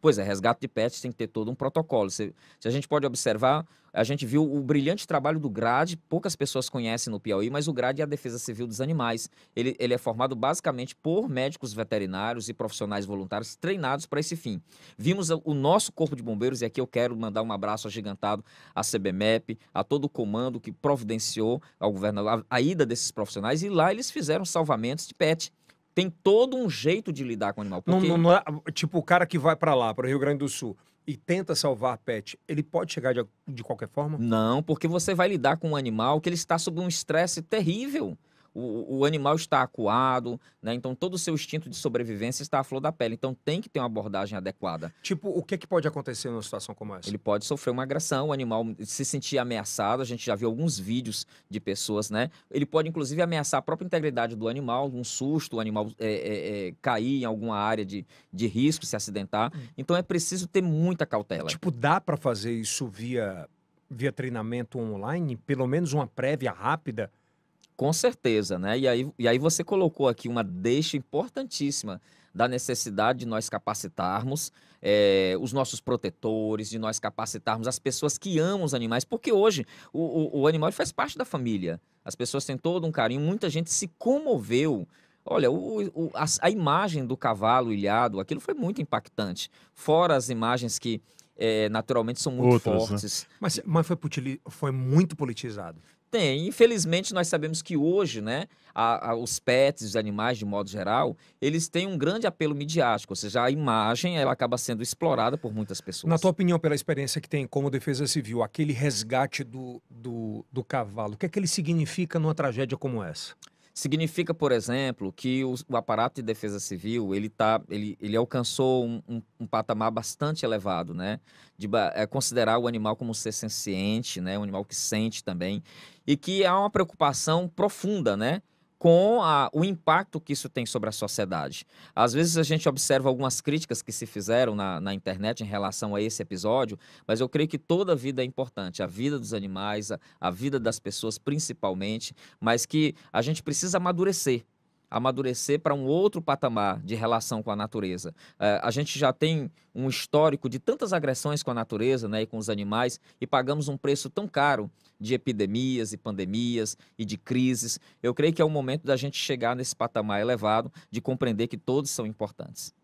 Pois é, resgate de pets tem que ter todo um protocolo. Se, se a gente pode observar, a gente viu o brilhante trabalho do GRAD, poucas pessoas conhecem no Piauí, mas o GRAD é a Defesa Civil dos Animais. Ele, ele é formado basicamente por médicos veterinários e profissionais voluntários treinados para esse fim. Vimos o nosso Corpo de Bombeiros, e aqui eu quero mandar um abraço agigantado à CBMEP, a todo o comando que providenciou ao governo a, a ida desses profissionais, e lá eles fizeram salvamentos de pet tem todo um jeito de lidar com o animal. Porque... Não, não é, tipo, o cara que vai para lá, para o Rio Grande do Sul, e tenta salvar a pet, ele pode chegar de, de qualquer forma? Não, porque você vai lidar com um animal que ele está sob um estresse terrível o, o animal está acuado, né? Então todo o seu instinto de sobrevivência está à flor da pele. Então tem que ter uma abordagem adequada. Tipo, o que, que pode acontecer numa situação como essa? Ele pode sofrer uma agressão, o animal se sentir ameaçado. A gente já viu alguns vídeos de pessoas, né? Ele pode, inclusive, ameaçar a própria integridade do animal, um susto, o animal é, é, é, cair em alguma área de, de risco, se acidentar. Hum. Então é preciso ter muita cautela. Tipo, dá para fazer isso via, via treinamento online? Pelo menos uma prévia rápida? Com certeza, né? E aí, e aí você colocou aqui uma deixa importantíssima da necessidade de nós capacitarmos é, os nossos protetores, de nós capacitarmos as pessoas que amam os animais, porque hoje o, o, o animal faz parte da família. As pessoas têm todo um carinho, muita gente se comoveu Olha, o, o, a, a, imagem do cavalo ilhado, aquilo foi muito impactante. Fora as imagens que é, naturalmente são muito Outras, né? fortes. Né? Mas, mas foi, foi, muito politizado. Tem. Infelizmente, nós sabemos que hoje, né, a, a, os pets, os animais, de modo geral, eles têm um grande apelo midiático, ou seja, a imagem ela acaba sendo explorada por muitas pessoas. Na tua opinião, pela experiência que tem como defesa civil, aquele resgate do, do, do cavalo, o que é que ele significa numa tragédia como essa? Significa, por exemplo, que o, o aparato de defesa civil ele, tá, ele, ele alcançou um, um, um patamar bastante elevado, né? De é, considerar o animal como um ser senciente, né? Um animal que sente também e que há é uma preocupação profunda, né? com a, o impacto que isso tem sobre a sociedade. Às vezes a gente observa algumas críticas que se fizeram na, na, internet em relação a esse episódio, mas eu creio que toda vida é importante, a vida dos animais, a, a vida das pessoas principalmente, mas que a gente precisa amadurecer amadurecer para um outro patamar de relação com a natureza. É, a gente já tem um histórico de tantas agressões com a natureza né, e com os animais e pagamos um preço tão caro de epidemias e pandemias e de crises. Eu creio que é o momento da gente chegar nesse patamar elevado de compreender que todos são importantes.